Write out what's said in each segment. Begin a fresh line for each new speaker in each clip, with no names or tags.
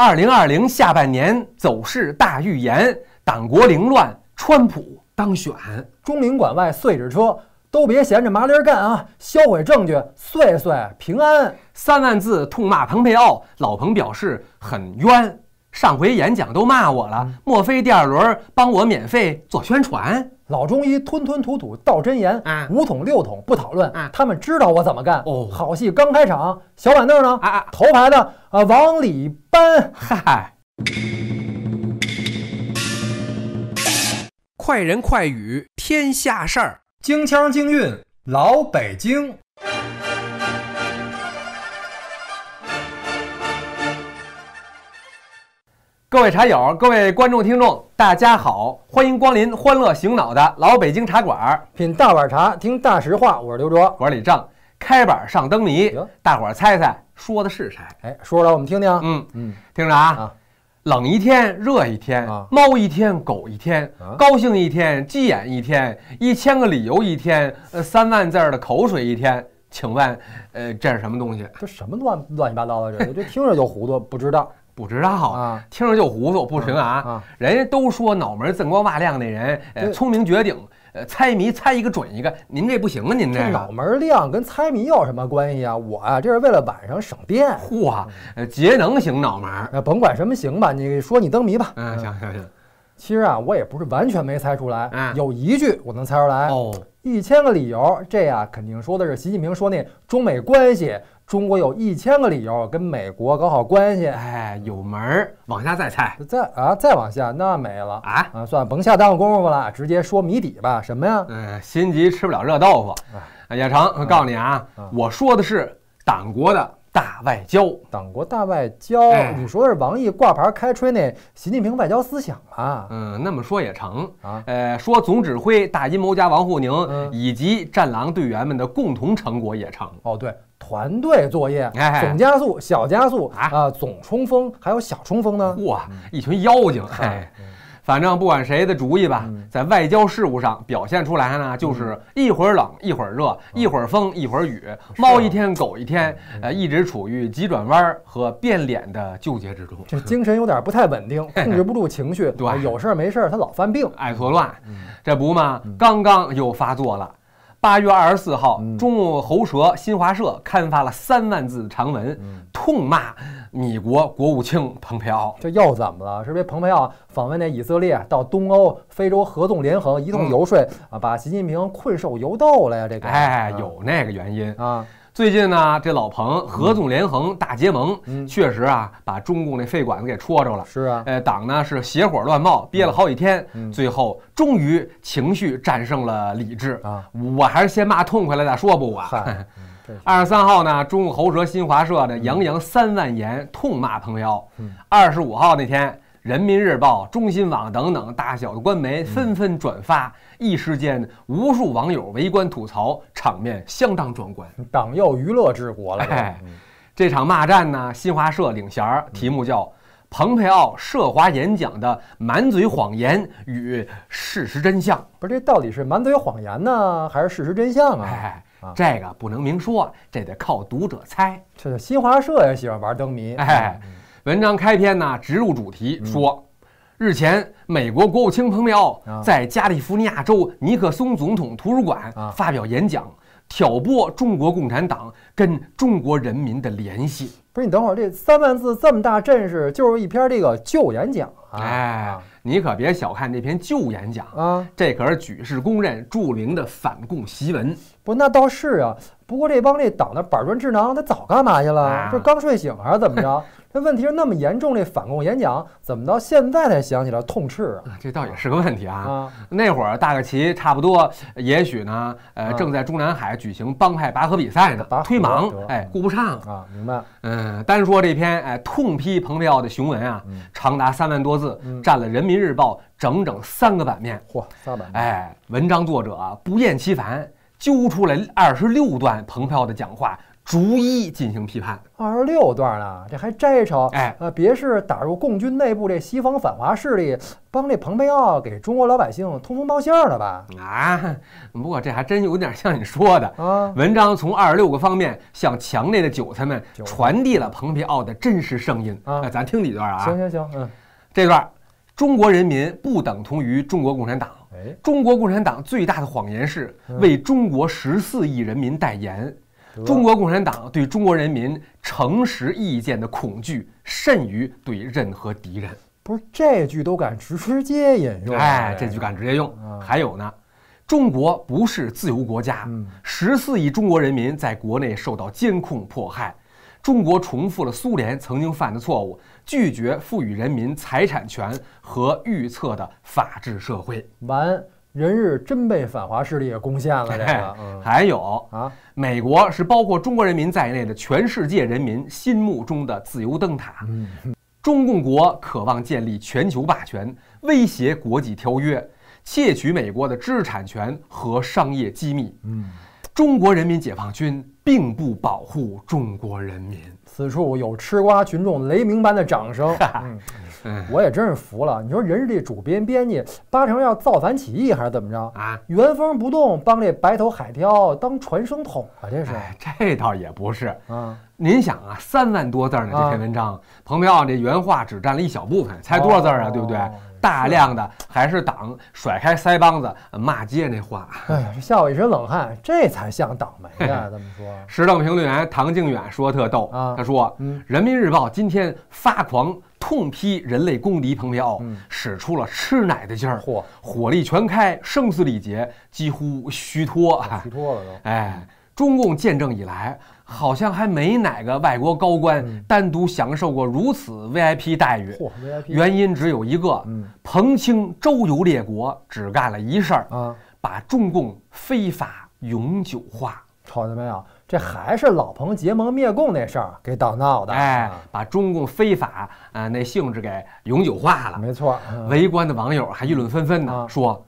二零二零下半年走势大预言，党国凌乱，川
普当选。中领馆外碎纸车，都别闲着麻利儿干啊！销毁证据，碎碎平安。三万字痛骂蓬佩奥，老彭表示
很冤。上回演讲都骂我了，莫非第二轮帮我免费做
宣传？老中医吞吞吐吐道真言啊，五桶六桶不讨论啊，他们知道我怎么干哦。好戏刚开场，小板凳呢？啊头牌的啊，往里搬，嗨！快人快语，天下事儿，京腔京韵，老北京。
各位茶友，各位观众、听众，大家好，欢迎光临欢乐醒脑的老北京茶馆，品大碗茶，听大实话。我是刘卓，我是李正，开板上灯谜，行，大伙儿猜猜说的是谁？哎，说出来我们听听。嗯嗯，听着啊，冷一天，热一天，猫一天，狗一天，高兴一天，鸡眼一天，一千个理由一天，呃，三万字的口水一天。请问，呃，这是什么东西？这什么乱乱七八糟的？这这听着就糊涂，不知道。不知道啊，听着就糊涂，不行啊！人家都说脑门锃光瓦亮那人，
呃，聪明绝顶，
呃，猜谜猜一个准一个。您这不行啊，您这脑门亮
跟猜谜有什么关系啊？我啊，这是为了晚上省电。嚯，节能型脑门，甭管什么型吧，你说你灯谜吧。嗯，行行行。其实啊，我也不是完全没猜出来，有一句我能猜出来哦。一千个理由，这呀，肯定说的是习近平说那中美关系。中国有一千个理由跟美国搞好关系，哎，有门儿。往下再猜，再啊，再往下那没了啊啊，算甭下耽误功夫了，直接说谜底吧，什么呀？嗯，心急吃不了热豆
腐，也成。我告诉你啊，我
说的是党国的大外交，党国大外交。你说是王毅挂牌开吹那习近平外交思想
吗？嗯，那么说也成啊。呃，说总指挥大阴谋家王沪宁以及战狼队员们的共同成果也成。哦，对。团队作业，哎，总加速、小加速啊，总冲锋，还有小冲锋呢。哇，一群妖精！哎，反正不管谁的主意吧，在外交事务上表现出来呢，就是一会儿冷，一会儿热，一会儿风，一会儿雨，猫一天，狗一天，呃，一直处于急转弯和变脸的纠结之中，这精神有点不太稳定，控制不住情绪，对，有事没事他老犯病，爱作乱，这不嘛，刚刚又发作了。八月二十四号，中午，喉舌新华社刊发了三万字长文，痛骂米国国务卿
蓬佩奥。这又怎么了？是被蓬佩奥访问那以色列，到东欧、非洲合纵连横，一通游说啊，把习近平困兽犹斗了呀？这个，哎，有
那个原因啊。最近呢，这老彭合纵连横大结盟，确实啊，把中共那肺管子给戳着了。是啊，呃，党呢是邪火乱冒，憋了好几天，最后终于情绪战胜了理智啊！我还是先骂痛快了再说吧。我 二十三号呢，中共喉舌新华社的洋洋三万言痛骂彭妖。二十五号那天。人民日报、中新网等等大小的官媒纷纷转发，一时间无数网友围观吐槽，场面相当壮观。党要娱乐治国了，这场骂战呢？新华社领衔儿，题目叫《蓬佩奥涉华演讲的满嘴谎言与事实
真相》。不是这到底是满嘴谎言呢，还是事实真相啊？这个不能明说，这得靠读者猜。这新华社也喜欢玩灯谜，哎。文章
开篇呢，直入主题，说，日前美国国务卿蓬佩奥在加利福尼亚州尼克松总统图书馆发表演讲，挑拨中国共产党跟中国人民的联系。
不是你等会儿，这三万字这么大阵势，就是一篇这个旧演讲
啊！哎，你可别小看这篇旧演讲啊，
这可是举世公认著名的反共檄文。不，那倒是啊，不过这帮这党的板砖智囊，他早干嘛去了？这刚睡醒还是怎么着？那问题是那么严重，这反共演讲怎么到现在才想起来痛斥啊？这倒也是个问题啊！
那会儿大概齐差不多，也许呢，呃，正在中南海举行帮派拔河比赛呢，推忙，哎，顾不上啊。明白。嗯，单说这篇哎，痛批蓬佩奥的雄文啊，长达三万多字，占了《人民日报》整整三个版面。嚯，三版！哎，文章作者不厌其烦揪出来二十六段蓬佩奥
的讲话。逐一进行批判。二十六段呢？这还摘抄？哎，呃，别是打入共军内部这西方反华势力帮这蓬佩奥给中国老百姓通风报信了吧？啊，
不过这还真有点像你说的。啊，文章从二十六个方面向墙内的韭菜们传递了蓬佩奥的真实声音。啊，咱听几段啊？行行行，嗯，这段，中国人民不等同于中国共产党。哎，中国共产党最大的谎言是为中国十四亿人民代言。中国共产党对中国人民诚实意见的恐惧，甚于对任何敌人。
不是这句都敢直接引用？哎，这句敢
直接用。还有呢，中国不是自由国家，十四亿中国人民在国内受到监控迫害。中国重复了苏联曾经犯的错误，拒绝赋予人民财产权和预测的法治社会。完。人日真被反华势力攻陷了，这个还有啊！美国是包括中国人民在内的全世界人民心目中的自由灯塔。中共国渴望建立全球霸权，威胁国际条约，窃取美国的知识产权和商业机密。嗯，中国人民解放军
并不保护中国人民。此处有吃瓜群众雷鸣般的掌声。我也真是服了。你说人是这主编编辑八成要造反起义还是怎么着啊？原封不动帮这白头海雕当传声筒啊！这是
这倒也不是啊。您想啊，三万多字呢这篇文章，彭彪这原话只占了一小部分，才多少字啊？对不对？大量的还是党甩开腮帮子骂街那话，
哎，吓我一身冷汗，这才像倒霉啊！这
么说，时政评论员唐靖远说特逗啊。他说，《人民日报》今天发狂。痛批人类公敌蓬佩奥，使出了吃奶的劲儿，火力全开，声嘶力竭，几乎虚脱啊！虚脱了都。哎，中共建政以来，好像还没哪个外国高官单独享受过如此 VIP 待遇。嚯，VIP，原因只有一个，嗯，蓬青周游列国只干了一事儿，啊，把中共非法永久化。瞅见没有？这还是老彭结盟灭共那事儿给捣闹的，哎，把中共非法啊那性质给永久化了。没错，围观的网友还议论纷纷呢，说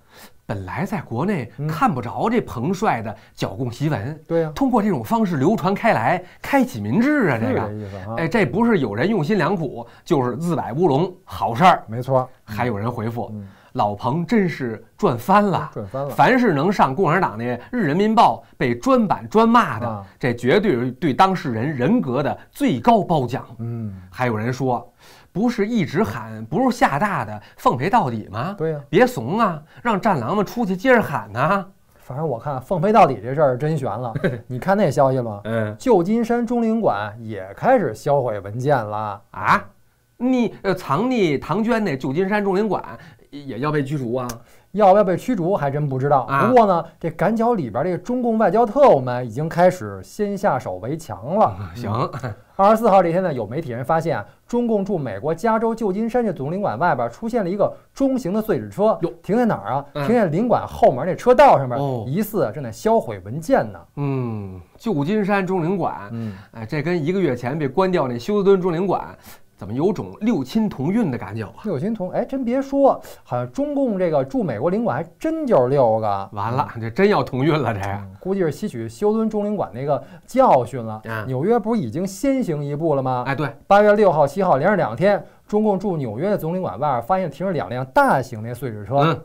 本来在国内看不着这彭帅的剿共檄文，对呀，通过这种方式流传开来，开启民智啊，这个哎，这不是有人用心良苦，就是自摆乌龙，好事儿。没错，还有人回复。老彭真是赚翻了，赚翻了！凡是能上共产党那《日人民报》被专版专骂的，这绝对是对当事人人格的最高褒奖。嗯，还有人说，不是一直喊“不是厦大的奉陪到底”吗？对呀，别怂啊，让战狼
们出去接着喊呐！反正我看“奉陪到底”这事儿真悬了。你看那消息吗？嗯，旧金山中领馆也开始销毁文件了啊！
你呃藏匿唐娟那旧金山中领馆。也要被驱逐啊？
要不要被驱逐还真不知道。不过呢，这赶脚里边这个中共外交特务们已经开始先下手为强了。行，二十四号这天呢，有媒体人发现，中共驻美国加州旧金山这总领馆外边出现了一个中型的碎纸车，停在哪儿啊？停在领馆后门那车道上面，疑似正在销毁文件呢。嗯，旧金
山中领馆，嗯，哎，这跟一个月前被关掉那休斯敦中领馆。怎么有种六
亲同运的感觉啊？六亲同哎，真别说，好像中共这个驻美国领馆还真就是六个。完了，这真要同运了，这估计是吸取休敦中领馆那个教训了。纽约不是已经先行一步了吗？哎，对，八月六号、七号连着两天，中共驻纽约的总领馆外发现停着两辆大型的碎纸车，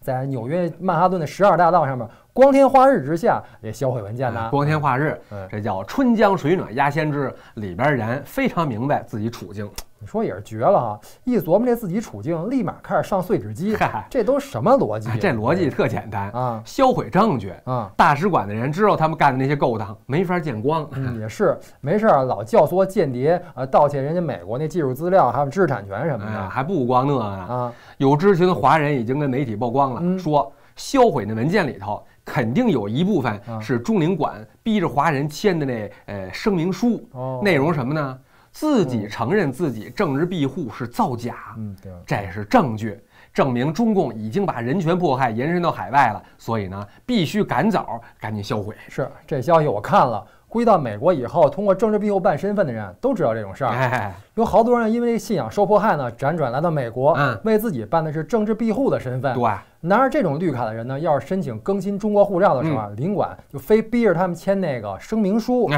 在纽约曼哈顿的十二大道上面，光天化日之下也销毁文件了。光天化日，
这叫春江水暖鸭先知，里边人非常明白自己处境。你说也是绝
了啊！一琢磨这自己处境，立马开始上碎纸机。这都什么逻辑？这逻辑特简单啊！销毁证据啊！大使馆的人知道他们干的那些勾当，没法见光。也是没事儿，老教唆间谍啊，盗窃人家美国那技术资料还有知识产权什么的。还不光那啊，有知情的华人已经跟媒体曝光了，说
销毁那文件里头肯定有一部分是中领馆逼着华人签的那呃声明书。内容什么呢？自己承认自己政治庇护是造假，嗯，对，这是证据，证明中共已经把人权迫害延伸
到海外了，所以呢，必须赶早，赶紧销毁。是，这消息我看了，归到美国以后，通过政治庇护办身份的人都知道这种事儿。哎，有好多人因为信仰受迫害呢，辗转来到美国，嗯，为自己办的是政治庇护的身份。对，拿着这种绿卡的人呢，要是申请更新中国护照的时候，领馆就非逼着他们签那个声明书。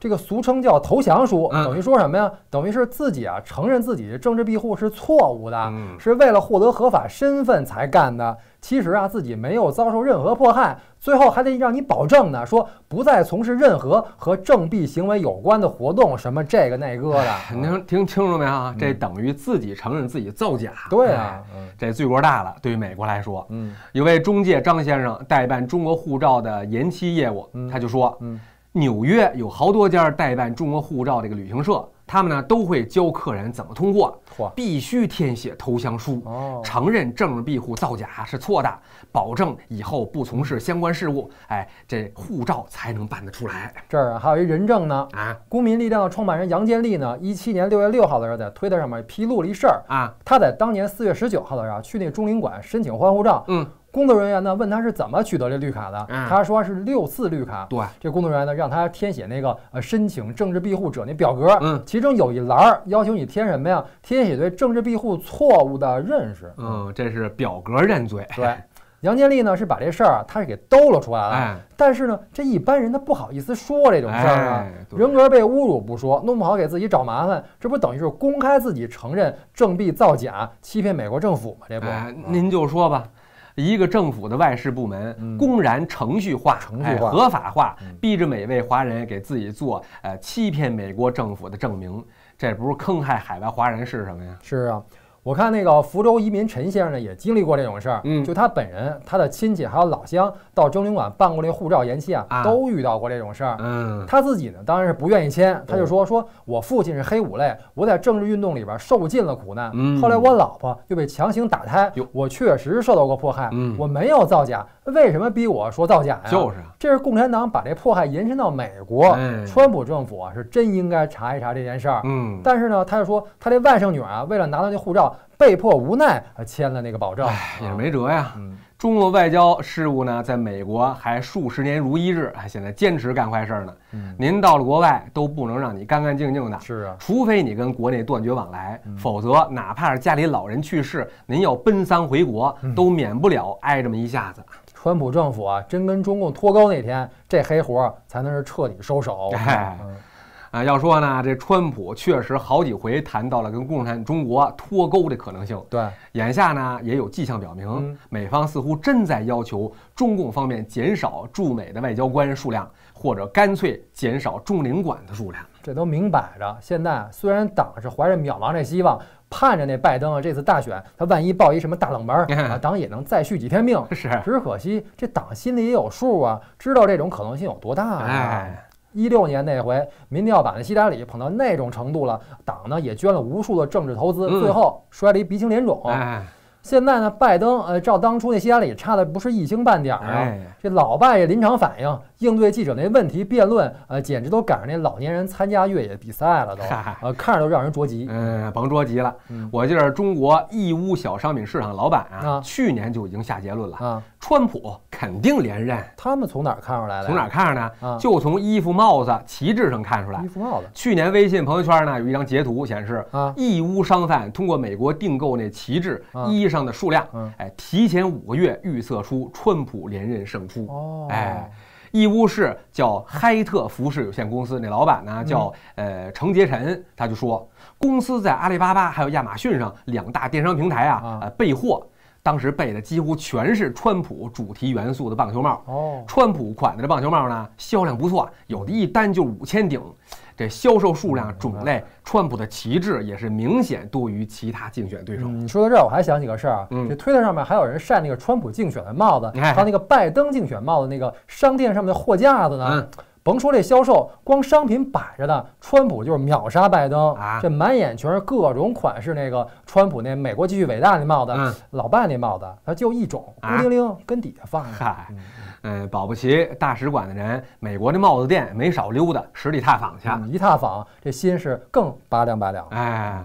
这个俗称叫投降书，等于说什么呀？等于是自己啊承认自己的政治庇护是错误的，是为了获得合法身份才干的。其实啊自己没有遭受任何迫害，最后还得让你保证呢，说不再从事任何和政庇行为有关的活动，什么这个那个的。
您听清楚没有啊？这等于自己承认自己造假。对啊，这罪过大了。对于美国来说，有位中介张先生代办中国护照的延期业务，他就说。纽约有好多家代办中国护照这个旅行社，他们呢都会教客人怎么通过，必须填写投降书，承认政治庇护造假是错的，保
证以后不从事相关事务，哎，这护照才能办得出来。这儿还有一人证呢，啊，公民力量的创办人杨建立呢，一七年六月六号的时候在推特上面披露了一事儿，啊，他在当年四月十九号的时候去那中领馆申请换护照，嗯。工作人员呢问他是怎么取得这绿卡的，他说是六次绿卡。对，这工作人员呢让他填写那个呃申请政治庇护者那表格，嗯，其中有一栏要求你填什么呀？填写对政治庇护错误的认识。
嗯，这是表
格认罪。对，杨建立呢是把这事儿啊，他是给兜了出来了。哎，但是呢这一般人他不好意思说这种事儿啊，人格被侮辱不说，弄不好给自己找麻烦，这不等于是公开自己承认政币造假，欺骗美国政府吗？这不，您就说吧。一个政府
的外事部门公然程序化、合法化，逼着每位华人给自己做，呃，欺骗美国政府的证明，这不是坑害海外华人是什么呀？
是啊。我看那个福州移民陈先生呢，也经历过这种事儿。嗯，就他本人、他的亲戚还有老乡到中领馆办过那护照延期啊，都遇到过这种事儿。嗯，他自己呢，当然是不愿意签，他就说：说我父亲是黑五类，我在政治运动里边受尽了苦难。嗯，后来我老婆又被强行打胎，我确实受到过迫害。嗯，我没有造假，为什么逼我说造假呀？就是，这是共产党把这迫害延伸到美国。哎，川普政府啊，是真应该查一查这件事儿。嗯，但是呢，他就说他这外甥女儿啊，为了拿到那护照。被迫无奈签了那个保证，
也是没辙呀。中国外交事务呢，在美国还数十年如一日，还现在坚持干坏事儿呢。您到了国外都不能让你干干净净的，是啊，除非你跟国内断绝往来，否则哪怕是家里老人去世，您要奔丧回国，都免不了挨这么一下
子。川普政府啊，真跟中共脱钩那天，这黑活才能是彻底收手。
啊，要说呢，这川普确实好几回谈到了跟共产党中国脱钩的可能性。对，眼下呢也有迹象表明，美方似乎真在要求中共方面减少驻美的外交官数量，或者干脆减少
驻领馆的数量。这都明摆着。现在虽然党是怀着渺茫的希望，盼着那拜登啊这次大选，他万一报一什么大冷门 啊，党也能再续几天命。是，只可惜这党心里也有数啊，知道这种可能性有多大。哎。一六年那回，民调版的希拉里捧到那种程度了，党呢也捐了无数的政治投资，最后摔了一鼻青脸肿。现在呢，拜登呃，照当初那希拉里差的不是一星半点儿啊。这老拜临场反应应对记者那问题辩论，呃，简直都赶上那老年人参加越野比赛了，都，呃，看着都让人着急。嗯，甭着急了，
我就是中国义乌小商品市场老板啊，去年就已经下结论了啊，川普肯定连
任。他们从哪儿
看出来的？从哪儿看的呢？就从衣服帽子旗帜上看出来。衣服帽子。去年微信朋友圈呢有一张截图显示啊，义乌商贩通过美国订购那旗帜衣。上的数量，哎，提前五个月预测出川普连任胜出。哦，哎，义乌市叫嗨特服饰有限公司，那老板呢叫呃程杰臣，他就说，公司在阿里巴巴还有亚马逊上两大电商平台啊，呃备货，当时备的几乎全是川普主题元素的棒球帽。哦，川普款的这棒球帽呢，销量不错，有的一单就五千顶。这销售数量、种类，川普的旗帜也是明显多于
其他竞选对手。你说到这儿，我还想起个事儿啊，这推特上面还有人晒那个川普竞选的帽子，还有那个拜登竞选帽子那个商店上面的货架子呢，甭说这销售，光商品摆着呢，川普就是秒杀拜登啊！这满眼全是各种款式那个川普那美国继续伟大的帽子，老霸那帽子，他就一种孤零零跟
底下放着。嗯，保不齐大使馆的人，美国那帽子店没少溜达，实地踏访去。一踏访，这心是更拔凉拔凉。哎，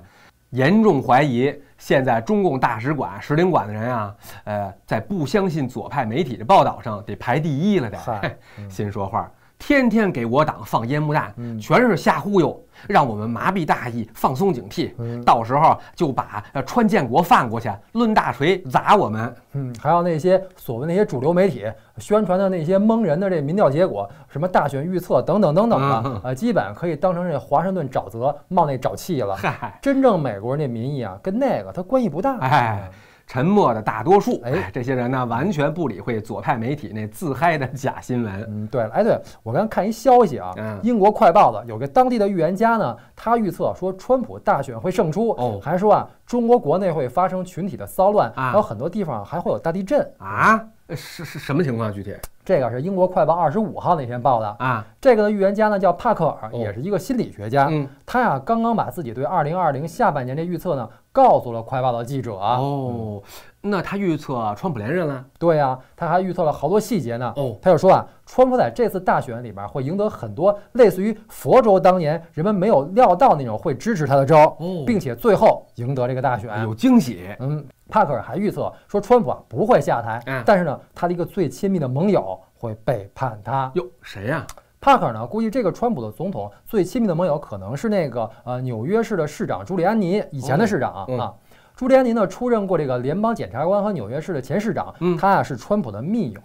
严重怀疑现在中共大使馆、使领馆的人啊，呃，在不相信左派媒体的报道上得排第一了，得。心说话。天天给我党放烟幕弹，全是瞎忽悠，让我们麻痹大意、放松警惕，到时候就
把川建国放过去，抡大锤砸我们。嗯，还有那些所谓那些主流媒体宣传的那些蒙人的这民调结果，什么大选预测等等等等的，呃，基本可以当成这华盛顿沼泽冒那沼气了。嗨，真正美国人那民意啊，跟那个他关系不大。嗨。沉默的大多数，哎，这些人呢，完全不理会左派媒体那自嗨的假新闻。嗯，对了，哎，对，我刚看一消息啊，英国快报的有个当地的预言家呢，他预测说川普大选会胜出，哦，还说啊，中国国内会发生群体的骚乱，还有很多地方还会有大地震啊。呃，是是什么情况？具体这个是英国《快报》二十五号那天报的啊。这个的预言家呢叫帕克尔，也是一个心理学家。嗯，他呀刚刚把自己对二零二零下半年这预测呢告诉了《快报》的记者。哦，那他预测川普连任了？对呀，他还预测了好多细节呢。哦，他就说啊，川普在这次大选里边会赢得很多类似于佛州当年人们没有料到那种会支持他的州。哦，并且最后赢得这个大选有惊喜。嗯。帕克尔还预测说，川普啊不会下台，但是呢，他的一个最亲密的盟友会背叛他。哟，谁呀？帕克尔呢估计这个川普的总统最亲密的盟友可能是那个呃纽约市的市长朱利安尼，以前的市长啊。朱利安尼呢出任过这个联邦检察官和纽约市的前市长，他啊是川普的密友。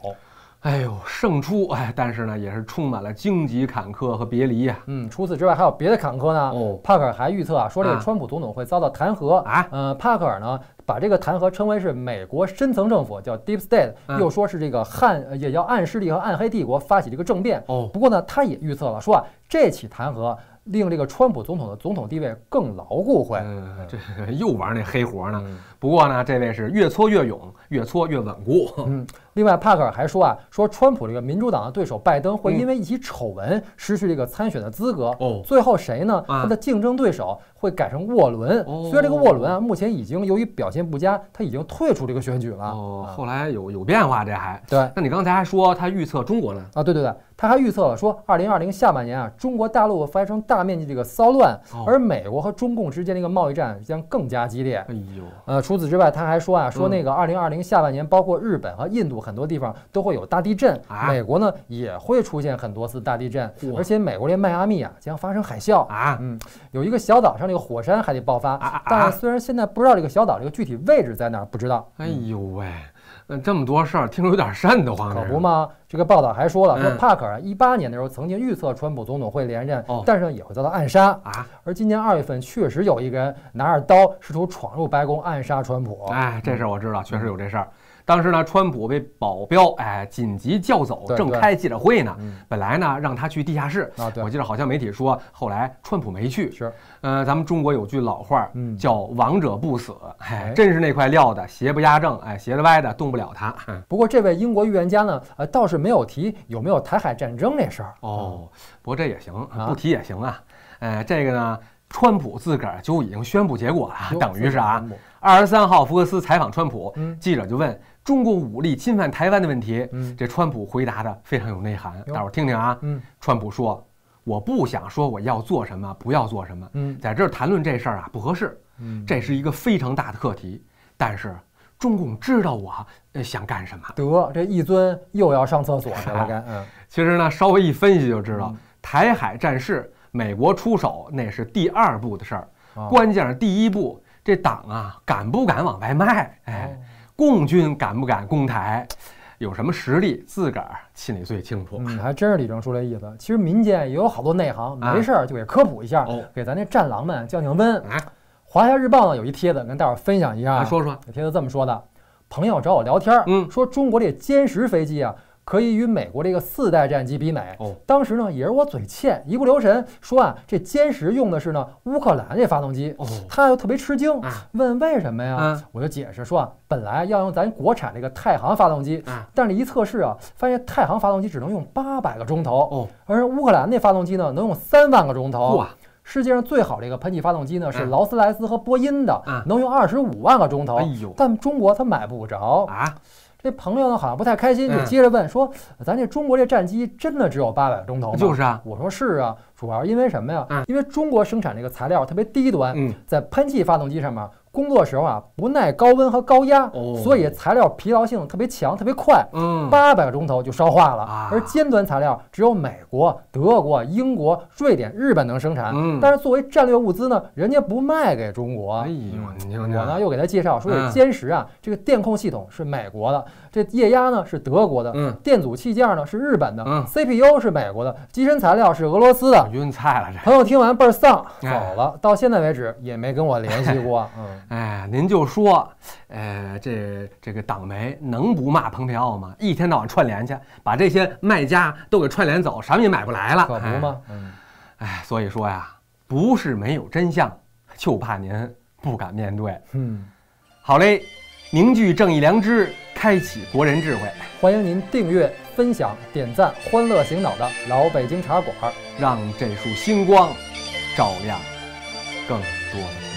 哎呦，胜出哎，但是呢，也是充满了荆棘坎坷和别离呀。嗯，除此之外还有别的坎坷呢。哦，帕克尔还预测啊，说这个川普总统会遭到弹劾啊。嗯，帕克尔呢，把这个弹劾称为是美国深层政府叫 deep state，又说是这个暗也叫暗势力和暗黑帝国发起这个政变。哦，不过呢，他也预测了说啊，这起弹劾。令这个川普总统的总统地位更牢固，会这 又玩那黑活呢？不过呢，这位是越搓越勇，越搓越稳固。嗯，另外帕克尔还说啊，说川普这个民主党的对手拜登会因为一起丑闻失去这个参选的资格。哦，最后谁呢？他的竞争对手会改成沃伦。虽然这个沃伦啊，目前已经由于表现不佳，他已经退出这个选举了。哦，后来有有变化，这还对？那你刚才还说他预测中国呢？啊，对对对。他还预测了说，二零二零下半年啊，中国大陆发生大面积这个骚乱，而美国和中共之间的一个贸易战将更加激烈。哎呦，呃，除此之外，他还说啊，说那个二零二零下半年，包括日本和印度很多地方都会有大地震，美国呢也会出现很多次大地震，而且美国连迈阿密啊将发生海啸啊，嗯，有一个小岛上这个火山还得爆发啊。但虽然现在不知道这个小岛这个具体位置在哪儿，不知道。哎呦喂，嗯，这么多事儿，听着有点瘆得慌，可不吗？这个报道还说了，说帕克啊，一八年的时候曾经预测川普总统会连任，但是也会遭到暗杀啊。而今年二月份确实有一个人拿着刀试图闯入白宫暗杀川普，哎，这事儿我知道，确实有这事儿。当时呢，川普被保
镖哎紧急叫走，正开记者会呢，本来呢让他去地下室我记得好像媒体说后来川普没去。是，呃，咱们中国有句老话叫“王者不死”，哎，真是那块料的，邪不压正，哎，邪了歪的动不了他。不过这位英国
预言家呢，呃倒是。没有提有没有台海战争这事儿
哦，不过这也行，不提也行啊。哎，这个呢，川普自个儿就已经宣布结果了，等于是啊，二十三号福克斯采访川普，记者就问中国武力侵犯台湾的问题，这川普回答的非常有内涵，大伙伙听听啊。川普说：“我不想说我要做什么，不要做什么。嗯，在这儿谈论这事儿啊不合适。嗯，这是一个非常大的课题，但是。”中共知道我想干什么，得这一
尊又要上厕所去
了。嗯，其实呢，稍微一分析就知道，台海战事，美国出手那是第二步的事儿，关键是第一步，这党啊敢不敢往外卖？哎，共军敢不敢攻台，有什么实力，自个儿心里最清楚。嗯，
还真是李正书这意思。其实民间也有好多内行，没事儿就给科普一下，给咱这战狼们降降温。华夏日报呢有一帖子跟大伙分享一下，说说。帖子这么说的：朋友找我聊天，嗯，说中国这歼十飞机啊可以与美国这个四代战机比美。哦，当时呢也是我嘴欠，一不留神说啊这歼十用的是呢乌克兰这发动机。哦，他又特别吃惊，问为什么呀？我就解释说啊本来要用咱国产这个太行发动机，但是一测试啊发现太行发动机只能用八百个钟头。哦，而乌克兰那发动机呢能用三万个钟头。哇！世界上最好的一个喷气发动机呢，是劳斯莱斯和波音的，能用二十五万个钟头。哎呦！但中国它买不着啊。这朋友呢，好像不太开心，就接着问说：“咱这中国这战机真的只有八百个钟头吗？”就是啊，我说是啊，主要是因为什么呀？因为中国生产这个材料特别低端，在喷气发动机上面。工作时候啊，不耐高温和高压，所以材料疲劳性特别强，特别快，八百个钟头就烧化了。而尖端材料只有美国、德国、英国、瑞典、日本能生产，但是作为战略物资呢，人家不卖给中国。哎呦，你听我呢又给他介绍，说这歼十啊，这个电控系统是美国的，这液压呢是德国的，嗯，电阻器件呢是日本的，嗯，CPU 是美国的，机身材料是俄罗斯的。晕菜了，这朋友听完倍儿丧，走了，到现在为止也没跟我联系过，嗯。
哎，您就说，呃，这这个党媒能不骂蓬佩奥吗？一天到晚串联去，把这些卖家都给串联走，什么也买不来了，可不吗？嗯，哎，所以说呀，不是没有真相，就怕您不敢面对。
嗯，好嘞，凝聚正义良知，开启国人智慧，欢迎您订阅、分享、点赞《欢乐醒脑》的老北京茶馆》，让这束星光照亮更多的。